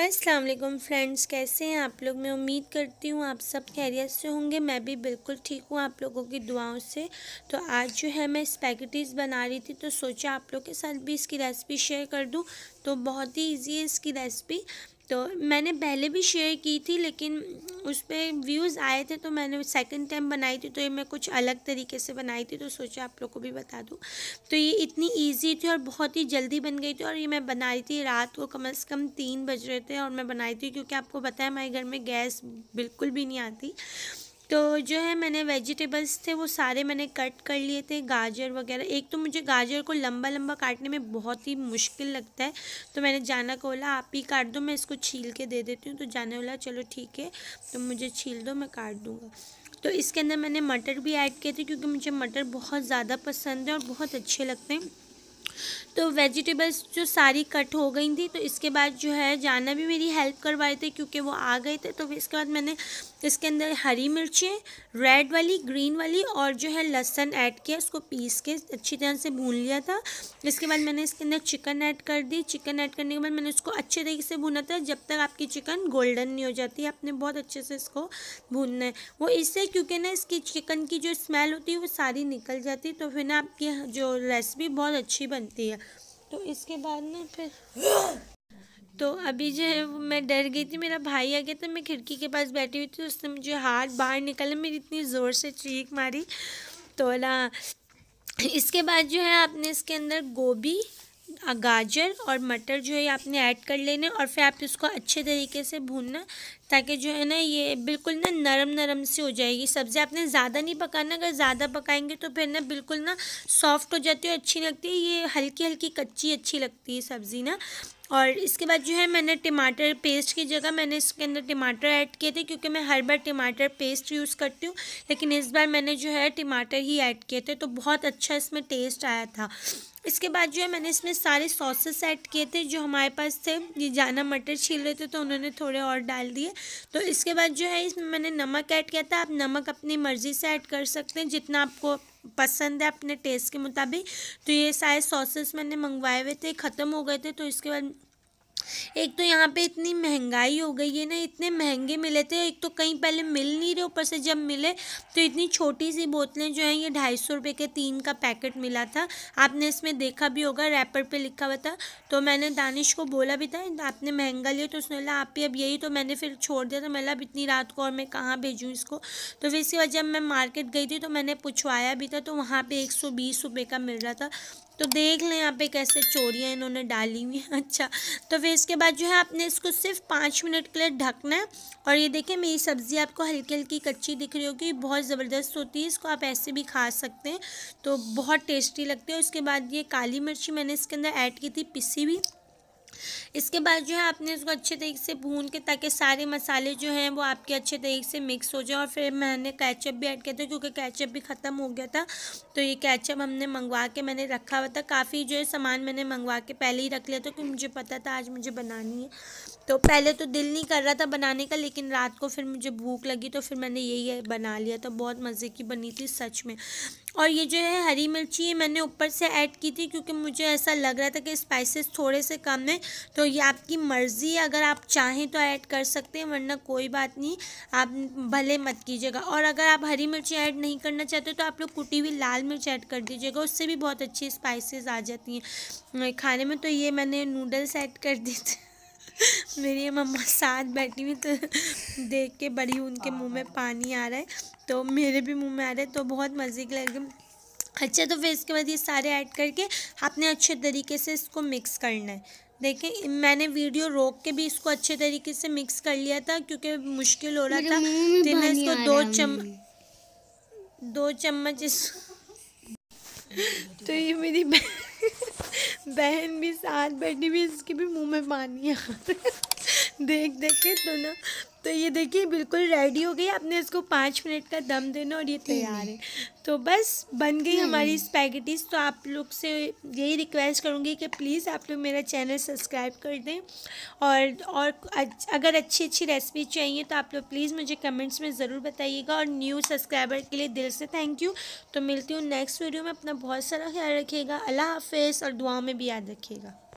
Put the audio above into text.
अस्सलाम वालेकुम फ्रेंड्स कैसे हैं आप लोग मैं उम्मीद करती हूँ आप सब खैरियत से होंगे मैं भी बिल्कुल ठीक हूँ आप लोगों की दुआओं से तो आज जो है मैं स्पैगेटीज़ बना रही थी तो सोचा आप लोग के साथ भी इसकी रेसिपी शेयर कर दूँ तो बहुत ही इजी है इसकी रेसिपी तो मैंने पहले भी शेयर की थी लेकिन उस पर व्यूज़ आए थे तो मैंने सेकंड टाइम बनाई थी तो ये मैं कुछ अलग तरीके से बनाई थी तो सोचा आप लोग को भी बता दूँ तो ये इतनी इजी थी और बहुत ही जल्दी बन गई थी और ये मैं बनाई थी रात को कम से कम तीन बज रहे थे और मैं बनाई थी क्योंकि आपको पता है हमारे घर में गैस बिल्कुल भी नहीं आती तो जो है मैंने वेजिटेबल्स थे वो सारे मैंने कट कर लिए थे गाजर वगैरह एक तो मुझे गाजर को लंबा लंबा काटने में बहुत ही मुश्किल लगता है तो मैंने जाना को बोला आप ही काट दो मैं इसको छील के दे देती हूँ तो जाने बोला चलो ठीक है तो मुझे छील दो मैं काट दूँगा तो इसके अंदर मैंने मटर भी ऐड किए थे क्योंकि मुझे मटर बहुत ज़्यादा पसंद है और बहुत अच्छे लगते हैं तो वेजिटेबल्स जो सारी कट हो गई थी तो इसके बाद जो है जाना भी मेरी हेल्प करवाए थे क्योंकि वो आ गए थे तो इसके बाद मैंने इसके अंदर हरी मिर्चें रेड वाली ग्रीन वाली और जो है लहसन ऐड किया उसको पीस के अच्छी तरह से भून लिया था इसके बाद मैंने इसके अंदर चिकन ऐड कर दी चिकन ऐड करने के बाद मैंने उसको अच्छे तरीके से भूना था जब तक आपकी चिकन गोल्डन नहीं हो जाती आपने बहुत अच्छे से इसको भूनना है वो इससे क्योंकि ना इसकी चिकन की जो स्मेल होती है वो सारी निकल जाती तो फिर ना आपकी जो रेसिपी बहुत अच्छी बन सकती है तो इसके बाद ना फिर तो अभी जो है मैं डर गई थी मेरा भाई आ गया था मैं खिड़की के पास बैठी हुई थी उसने मुझे हाथ बाहर निकाला मेरी इतनी ज़ोर से चीख मारी तो ना इसके बाद जो है आपने इसके अंदर गोभी गाजर और मटर जो है आपने ऐड कर लेने और फिर आप इसको अच्छे तरीके से भूनना ताकि जो है ना ये बिल्कुल ना नरम नरम सी हो जाएगी सब्ज़ी आपने ज़्यादा नहीं पकाना अगर ज़्यादा पकाएंगे तो फिर ना बिल्कुल ना सॉफ्ट हो जाती है अच्छी लगती है ये हल्की हल्की कच्ची अच्छी लगती है सब्ज़ी ना और इसके बाद जो है मैंने टमाटर पेस्ट की जगह मैंने इसके अंदर टमाटर ऐड किए थे क्योंकि मैं हर बार टमाटर पेस्ट यूज़ करती हूँ लेकिन इस बार मैंने जो है टमाटर ही ऐड किए थे तो बहुत अच्छा इसमें टेस्ट आया था इसके बाद जो है मैंने इसमें सारे सॉसेस ऐड किए थे जो हमारे पास थे ये जाना मटर छील रहे थे तो उन्होंने थोड़े और डाल दिए तो इसके बाद जो है इसमें मैंने नमक ऐड किया था आप नमक अपनी मर्ज़ी से ऐड कर सकते हैं जितना आपको पसंद है अपने टेस्ट के मुताबिक तो ये सारे सॉसेस मैंने मंगवाए हुए थे ख़त्म हो गए थे तो इसके बाद एक तो यहाँ पे इतनी महंगाई हो गई है ना इतने महंगे मिले थे एक तो कहीं पहले मिल नहीं रहे ऊपर से जब मिले तो इतनी छोटी सी बोतलें जो हैं ये ढाई सौ रुपये के तीन का पैकेट मिला था आपने इसमें देखा भी होगा रैपर पे लिखा हुआ था तो मैंने दानिश को बोला भी था आपने महंगा लिया तो उसने बोला आप ही अब यही तो मैंने फिर छोड़ दिया था तो मैं अब इतनी रात को और मैं कहाँ भेजूँ इसको तो फिर इसकी वजह जब मैं मार्केट गई थी तो मैंने पूछवाया भी था तो वहाँ पर एक सौ बीस रुपये का मिल रहा था तो देख लें यहाँ पे कैसे चोरियाँ इन्होंने डाली हुई हैं अच्छा तो फिर इसके बाद जो है आपने इसको सिर्फ पाँच मिनट के लिए ढकना है और ये देखें मेरी सब्ज़ी आपको हल्की हल्की कच्ची दिख रही होगी बहुत ज़बरदस्त होती है इसको आप ऐसे भी खा सकते हैं तो बहुत टेस्टी लगती है उसके बाद ये काली मिर्ची मैंने इसके अंदर ऐड की थी पिसी हुई इसके बाद जो है आपने इसको अच्छे तरीके से भून के ताकि सारे मसाले जो हैं वो आपके अच्छे तरीके से मिक्स हो जाए और फिर मैंने कैचअप भी ऐड किया था क्योंकि कैचअप भी ख़त्म हो गया था तो ये कैचअप हमने मंगवा के मैंने रखा हुआ था काफ़ी जो है सामान मैंने मंगवा के पहले ही रख लिया था क्योंकि मुझे पता था आज मुझे बनानी है तो पहले तो दिल नहीं कर रहा था बनाने का लेकिन रात को फिर मुझे भूख लगी तो फिर मैंने यही बना लिया था बहुत मज़े की बनी थी सच में और ये जो है हरी मिर्ची ये मैंने ऊपर से ऐड की थी क्योंकि मुझे ऐसा लग रहा था कि स्पाइसेस थोड़े से कम हैं तो ये आपकी मर्ज़ी है अगर आप चाहें तो ऐड कर सकते हैं वरना कोई बात नहीं आप भले मत कीजिएगा और अगर आप हरी मिर्ची ऐड नहीं करना चाहते तो आप लोग कुटी हुई लाल मिर्च ऐड कर दीजिएगा उससे भी बहुत अच्छी स्पाइसेस आ जाती हैं खाने में तो ये मैंने नूडल्स ऐड कर दी थी मेरी मम्मा साथ बैठी हुई तो देख के बड़ी उनके मुंह में पानी आ रहा है तो मेरे भी मुंह में आ रहा है तो बहुत मज़े के लग अच्छा तो फिर इसके बाद ये सारे ऐड करके आपने अच्छे तरीके से इसको मिक्स करना है देखें मैंने वीडियो रोक के भी इसको अच्छे तरीके से मिक्स कर लिया था क्योंकि मुश्किल हो रहा था फिर मैं इसको दो चम दो चम्मच इस तो ये मेरी बहन भी साथ बैठी भी इसके भी मुंह में पानी आ रहा है देख देख के तो ना तो ये देखिए बिल्कुल रेडी हो गई आपने इसको पाँच मिनट का दम देना और ये तैयार है तो बस बन गई हमारी स्पैगेटीज तो आप लोग से यही रिक्वेस्ट करूँगी कि प्लीज़ आप लोग मेरा चैनल सब्सक्राइब कर दें और और अगर अच्छी अच्छी रेसिपी चाहिए तो आप लोग प्लीज़ मुझे कमेंट्स में ज़रूर बताइएगा और न्यू सब्सक्राइबर के लिए दिल से थैंक यू तो मिलती हूँ नेक्स्ट वीडियो में अपना बहुत सारा ख्याल रखिएगा अल्लाह हाफ़ और दुआओं में भी याद रखिएगा